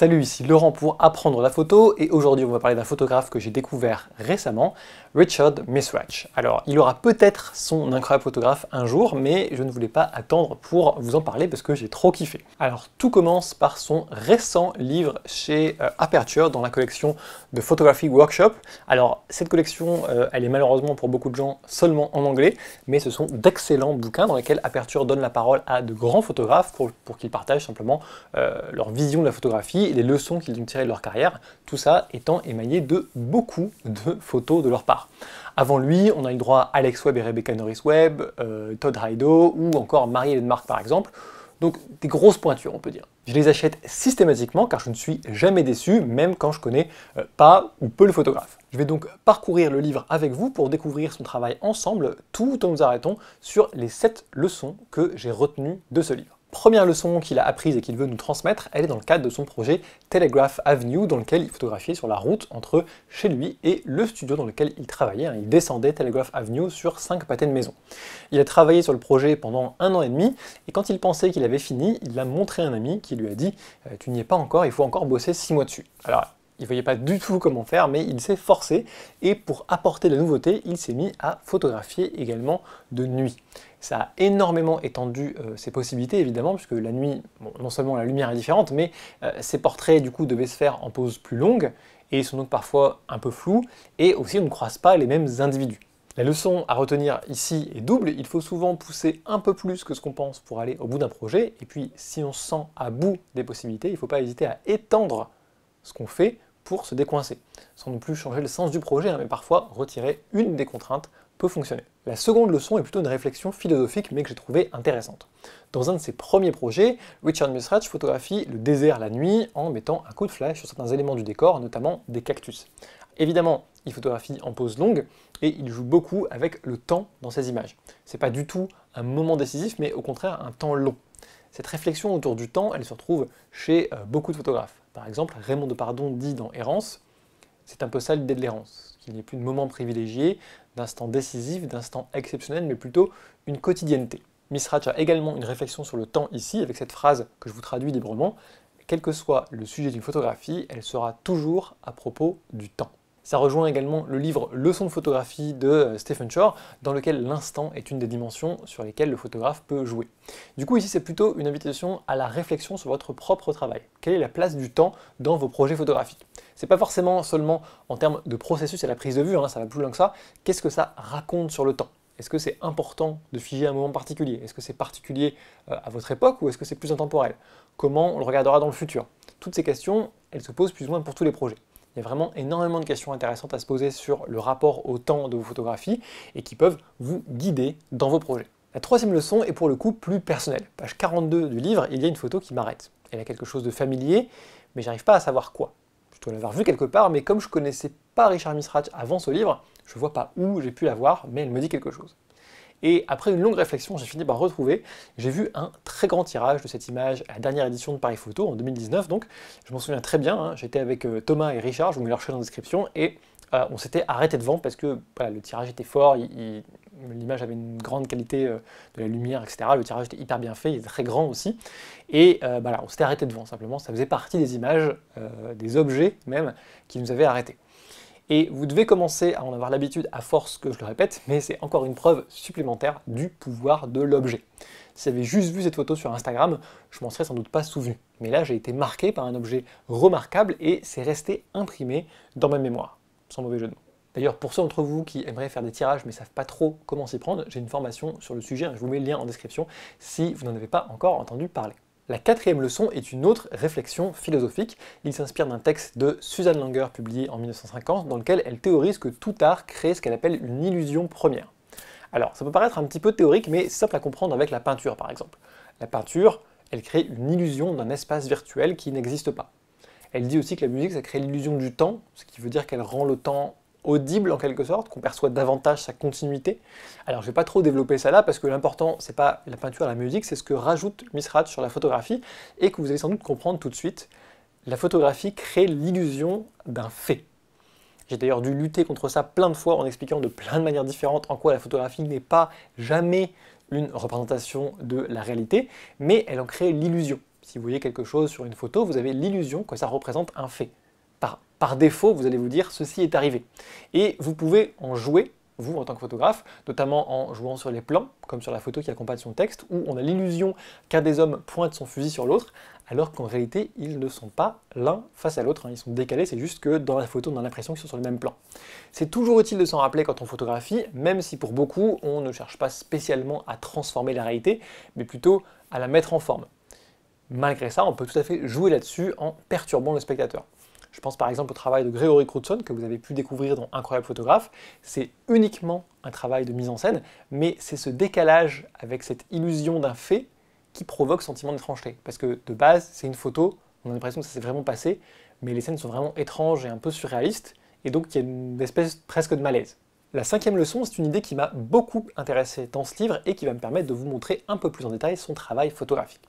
Salut, ici Laurent pour Apprendre la photo et aujourd'hui on va parler d'un photographe que j'ai découvert récemment, Richard Misrach. Alors il aura peut-être son incroyable photographe un jour, mais je ne voulais pas attendre pour vous en parler parce que j'ai trop kiffé. Alors tout commence par son récent livre chez euh, Aperture dans la collection de Photography Workshop. Alors cette collection, euh, elle est malheureusement pour beaucoup de gens seulement en anglais, mais ce sont d'excellents bouquins dans lesquels Aperture donne la parole à de grands photographes pour, pour qu'ils partagent simplement euh, leur vision de la photographie les leçons qu'ils ont tirées de leur carrière, tout ça étant émaillé de beaucoup de photos de leur part. Avant lui, on a eu droit à Alex Webb et Rebecca Norris Webb, euh, Todd Raido, ou encore Marie-Hélène Marc par exemple. Donc des grosses pointures, on peut dire. Je les achète systématiquement car je ne suis jamais déçu, même quand je connais euh, pas ou peu le photographe. Je vais donc parcourir le livre avec vous pour découvrir son travail ensemble, tout en nous arrêtant sur les 7 leçons que j'ai retenues de ce livre première leçon qu'il a apprise et qu'il veut nous transmettre, elle est dans le cadre de son projet Telegraph Avenue, dans lequel il photographiait sur la route entre chez lui et le studio dans lequel il travaillait. Hein. Il descendait Telegraph Avenue sur 5 pâtés de maison. Il a travaillé sur le projet pendant un an et demi, et quand il pensait qu'il avait fini, il l'a montré à un ami qui lui a dit «Euh, « tu n'y es pas encore, il faut encore bosser 6 mois dessus ». Alors il ne voyait pas du tout comment faire, mais il s'est forcé et pour apporter de la nouveauté, il s'est mis à photographier également de nuit. Ça a énormément étendu euh, ses possibilités évidemment, puisque la nuit, non seulement la lumière est différente, mais euh, ses portraits du coup devaient se faire en pose plus longue et ils sont donc parfois un peu flous et aussi on ne croise pas les mêmes individus. La leçon à retenir ici est double, il faut souvent pousser un peu plus que ce qu'on pense pour aller au bout d'un projet, et puis si on se sent à bout des possibilités, il ne faut pas hésiter à étendre ce qu'on fait pour se décoincer, sans non plus changer le sens du projet, hein, mais parfois retirer une des contraintes peut fonctionner. La seconde leçon est plutôt une réflexion philosophique, mais que j'ai trouvée intéressante. Dans un de ses premiers projets, Richard Misrach photographie le désert la nuit en mettant un coup de flash sur certains éléments du décor, notamment des cactus. Évidemment, il photographie en pose longue et il joue beaucoup avec le temps dans ses images. C'est pas du tout un moment décisif, mais au contraire un temps long. Cette réflexion autour du temps, elle se retrouve chez euh, beaucoup de photographes. Par exemple, Raymond Depardon dit dans Errance, c'est un peu ça l'idée de l'errance, qu'il n'y ait plus de moment privilégié, d'instant décisif, d'instant exceptionnel, mais plutôt une quotidienneté. Misrach a également une réflexion sur le temps ici, avec cette phrase que je vous traduis librement, quel que soit le sujet d'une photographie, elle sera toujours à propos du temps. Ça rejoint également le livre Leçon de photographie de euh, Stephen Shore, dans lequel l'instant est une des dimensions sur lesquelles le photographe peut jouer. Du coup, ici, c'est plutôt une invitation à la réflexion sur votre propre travail. Quelle est la place du temps dans vos projets photographiques n'est pas forcément seulement en termes de processus et la prise de vue, hein, ça va plus loin que ça. Qu'est-ce que ça raconte sur le temps est-ce que c'est important de figer un moment particulier Est-ce que c'est particulier euh, à votre époque ou est-ce que c'est plus intemporel Comment on le regardera dans le futur Toutes ces questions, elles se posent plus ou moins pour tous les projets. Il y a vraiment énormément de questions intéressantes à se poser sur le rapport au temps de vos photographies et qui peuvent vous guider dans vos projets. La troisième leçon est pour le coup plus personnelle. Page 42 du livre, il y a une photo qui m'arrête. Elle a quelque chose de familier, mais j'arrive pas à savoir quoi. Je dois l'avoir vue quelque part, mais comme je connaissais pas Richard Misrach avant ce livre, je vois pas où j'ai pu la voir, mais elle me dit quelque chose. Et après une longue réflexion, j'ai fini par retrouver, j'ai vu un très grand tirage de cette image à la dernière édition de Paris Photo, en 2019 donc, je m'en souviens très bien, hein. j'étais avec euh, Thomas et Richard, je vous mets leur chaîne en description, et euh, on s'était arrêté devant parce que le tirage était fort, l'image avait une grande qualité euh, de la lumière, etc. Le tirage était hyper bien fait, il était très grand aussi. Et voilà, bah on s'était arrêté devant simplement, ça faisait partie des images, des objets même, qui nous avaient arrêtés. Et vous devez commencer à en avoir l'habitude à force que je le répète, mais c'est encore une preuve supplémentaire du pouvoir de l'objet. Si j'avais juste vu cette photo sur Instagram, je m'en serais sans doute pas souvenu. Mais là, j'ai été marqué par un objet remarquable et c'est resté imprimé dans ma mémoire, sans mauvais jeu de mots. D'ailleurs, pour ceux d'entre vous qui aimeraient faire des tirages mais savent pas trop comment s'y prendre, j'ai une formation sur le sujet, hein, je vous mets le lien en description si vous n'en avez pas encore entendu parler. La quatrième leçon est une autre réflexion philosophique. Il s'inspire d'un texte de Suzanne Langer publié en 1950 dans lequel elle théorise que tout art crée ce qu'elle appelle une illusion première. Alors, ça peut paraître un petit peu théorique, mais c'est simple à comprendre avec la peinture par exemple. La peinture, elle crée une illusion d'un espace virtuel qui n'existe pas. Elle dit aussi que la musique, ça crée l'illusion du temps, ce qui veut dire qu'elle rend le temps audible en quelque sorte, qu'on perçoit davantage sa continuité. Alors je vais pas trop développer ça là parce que l'important c'est pas la peinture, la musique, c'est ce que rajoute Misrat sur la photographie et que vous allez sans doute comprendre tout de suite. La photographie crée l'illusion d'un fait. J'ai d'ailleurs dû lutter contre ça plein de fois en expliquant de plein de manières différentes en quoi la photographie n'est pas jamais une représentation de la réalité, mais elle en crée l'illusion. Si vous voyez quelque chose sur une photo, vous avez l'illusion que ça représente un fait par défaut, vous allez vous dire ceci est arrivé. Et vous pouvez en jouer, vous en tant que photographe, notamment en jouant sur les plans, comme sur la photo qui accompagne son texte, où on a l'illusion qu'un des hommes pointe son fusil sur l'autre, alors qu'en réalité, ils ne sont pas l'un face à l'autre, hein. ils sont décalés, c'est juste que dans la photo, on a l'impression qu'ils sont sur le même plan. C'est toujours utile de s'en rappeler quand on photographie, même si pour beaucoup, on ne cherche pas spécialement à transformer la réalité, mais plutôt à la mettre en forme. Malgré ça, on peut tout à fait jouer là-dessus en perturbant le spectateur. Je pense par exemple au travail de Gregory Crutzen que vous avez pu découvrir dans Incroyable photographe. C'est uniquement un travail de mise en scène, mais c'est ce décalage avec cette illusion d'un fait qui provoque sentiment d'étrangeté. Parce que de base, c'est une photo, on a l'impression que ça s'est vraiment passé, mais les scènes sont vraiment étranges et un peu surréalistes, et donc il y a une espèce presque de malaise. La cinquième leçon, c'est une idée qui m'a beaucoup intéressé dans ce livre et qui va me permettre de vous montrer un peu plus en détail son travail photographique.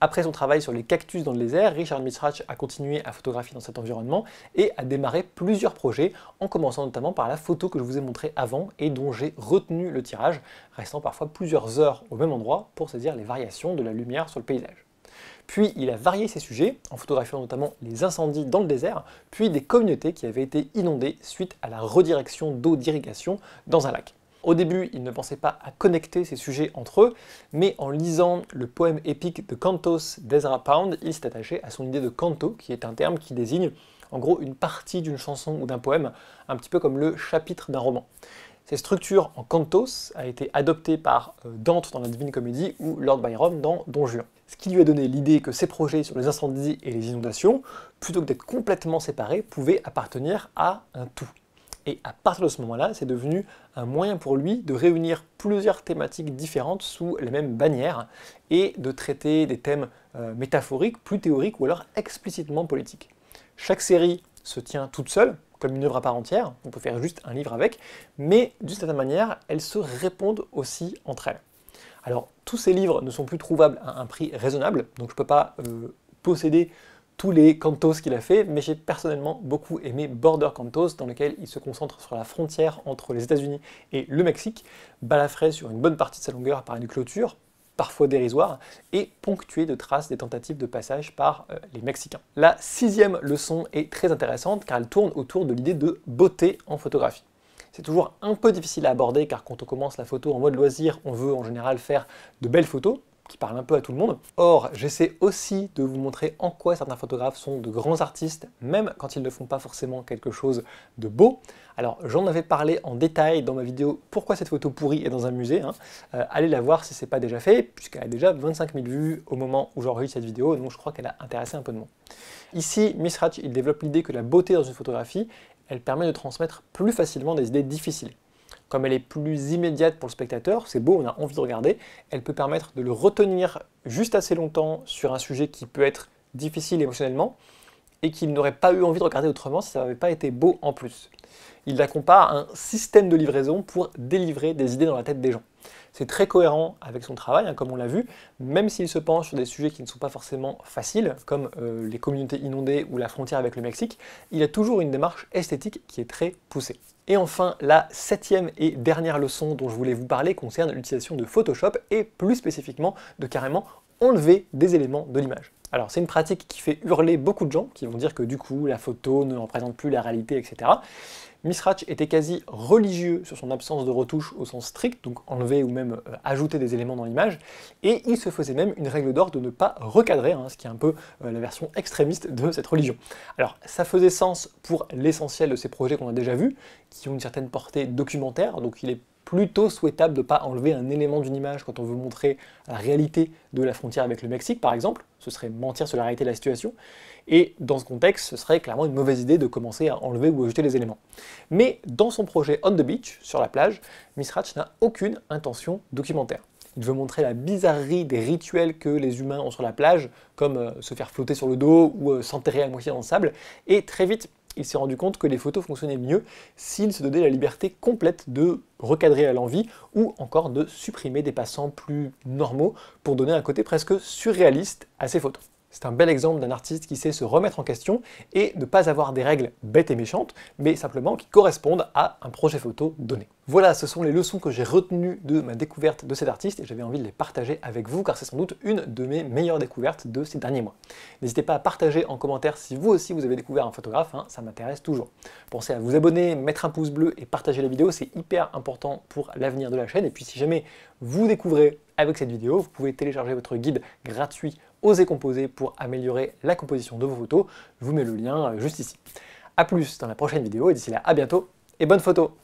Après son travail sur les cactus dans le désert, Richard Misrach a continué à photographier dans cet environnement et a démarré plusieurs projets, en commençant notamment par la photo que je vous ai montrée avant et dont j'ai retenu le tirage, restant parfois plusieurs heures au même endroit pour saisir les variations de la lumière sur le paysage. Puis il a varié ses sujets, en photographiant notamment les incendies dans le désert, puis des communautés qui avaient été inondées suite à la redirection d'eau d'irrigation dans un lac. Au début, il ne pensait pas à connecter ces sujets entre eux, mais en lisant le poème épique de Cantos d'Ezra Pound, il s'est attaché à son idée de canto, qui est un terme qui désigne en gros une partie d'une chanson ou d'un poème, un petit peu comme le chapitre d'un roman. Cette structure en cantos a été adoptée par euh, Dante dans la Divine Comédie ou Lord Byron dans Don Juan. Ce qui lui a donné l'idée que ses projets sur les incendies et les inondations, plutôt que d'être complètement séparés, pouvaient appartenir à un tout. Et à partir de ce moment-là, c'est devenu un moyen pour lui de réunir plusieurs thématiques différentes sous la même bannière et de traiter des thèmes euh, métaphoriques, plus théoriques ou alors explicitement politiques. Chaque série se tient toute seule, comme une œuvre à part entière, on peut faire juste un livre avec, mais d'une certaine manière, elles se répondent aussi entre elles. Alors, tous ces livres ne sont plus trouvables à un prix raisonnable, donc je ne peux pas euh, posséder tous les cantos qu'il a fait, mais j'ai personnellement beaucoup aimé Border Cantos, dans lequel il se concentre sur la frontière entre les États-Unis et le Mexique, balafré sur une bonne partie de sa longueur par une clôture, parfois dérisoire, et ponctué de traces des tentatives de passage par euh, les Mexicains. La sixième leçon est très intéressante car elle tourne autour de l'idée de beauté en photographie. C'est toujours un peu difficile à aborder car quand on commence la photo en mode loisir, on veut en général faire de belles photos, qui parle un peu à tout le monde. Or, j'essaie aussi de vous montrer en quoi certains photographes sont de grands artistes, même quand ils ne font pas forcément quelque chose de beau. Alors, j'en avais parlé en détail dans ma vidéo « Pourquoi cette photo pourrie est dans un musée hein. euh, Allez la voir si n'est pas déjà fait, puisqu'elle a déjà 25 000 vues au moment où j'enregistre cette vidéo, donc je crois qu'elle a intéressé un peu de monde. Ici, Misrach, il développe l'idée que la beauté dans une photographie, elle permet de transmettre plus facilement des idées difficiles comme elle est plus immédiate pour le spectateur, c'est beau, on a envie de regarder, elle peut permettre de le retenir juste assez longtemps sur un sujet qui peut être difficile émotionnellement et qu'il n'aurait pas eu envie de regarder autrement si ça n'avait pas été beau en plus. Il la compare à un système de livraison pour délivrer des idées dans la tête des gens. C'est très cohérent avec son travail, hein, comme on l'a vu, même s'il se penche sur des sujets qui ne sont pas forcément faciles, comme euh, les communautés inondées ou la frontière avec le Mexique, il a toujours une démarche esthétique qui est très poussée. Et enfin, la septième et dernière leçon dont je voulais vous parler concerne l'utilisation de Photoshop et plus spécifiquement de carrément enlever des éléments de l'image. Alors c'est une pratique qui fait hurler beaucoup de gens, qui vont dire que du coup la photo ne représente plus la réalité, etc. Misrach était quasi religieux sur son absence de retouche au sens strict, donc enlever ou même euh, ajouter des éléments dans l'image, et il se faisait même une règle d'or de ne pas recadrer, hein, ce qui est un peu euh, la version extrémiste de cette religion. Alors ça faisait sens pour l'essentiel de ces projets qu'on a déjà vus, qui ont une certaine portée documentaire, donc il est plutôt souhaitable de ne pas enlever un élément d'une image quand on veut montrer la réalité de la frontière avec le Mexique, par exemple. Ce serait mentir sur la réalité de la situation. Et dans ce contexte, ce serait clairement une mauvaise idée de commencer à enlever ou ajouter les éléments. Mais dans son projet On the Beach, sur la plage, Misrach n'a aucune intention documentaire. Il veut montrer la bizarrerie des rituels que les humains ont sur la plage, comme euh, se faire flotter sur le dos ou euh, s'enterrer à moitié dans le sable. Et très vite, il s'est rendu compte que les photos fonctionnaient mieux s'il se donnait la liberté complète de recadrer à l'envie ou encore de supprimer des passants plus normaux pour donner un côté presque surréaliste à ses photos. C'est un bel exemple d'un artiste qui sait se remettre en question et ne pas avoir des règles bêtes et méchantes, mais simplement qui correspondent à un projet photo donné. Voilà, ce sont les leçons que j'ai retenues de ma découverte de cet artiste et j'avais envie de les partager avec vous car c'est sans doute une de mes meilleures découvertes de ces derniers mois. N'hésitez pas à partager en commentaire si vous aussi vous avez découvert un photographe, hein, ça m'intéresse toujours. Pensez à vous abonner, mettre un pouce bleu et partager la vidéo, c'est hyper important pour l'avenir de la chaîne. Et puis si jamais vous découvrez avec cette vidéo, vous pouvez télécharger votre guide gratuit Osez composer pour améliorer la composition de vos photos. Je vous mets le lien euh, juste ici. A plus dans la prochaine vidéo et d'ici là, à bientôt et bonne photo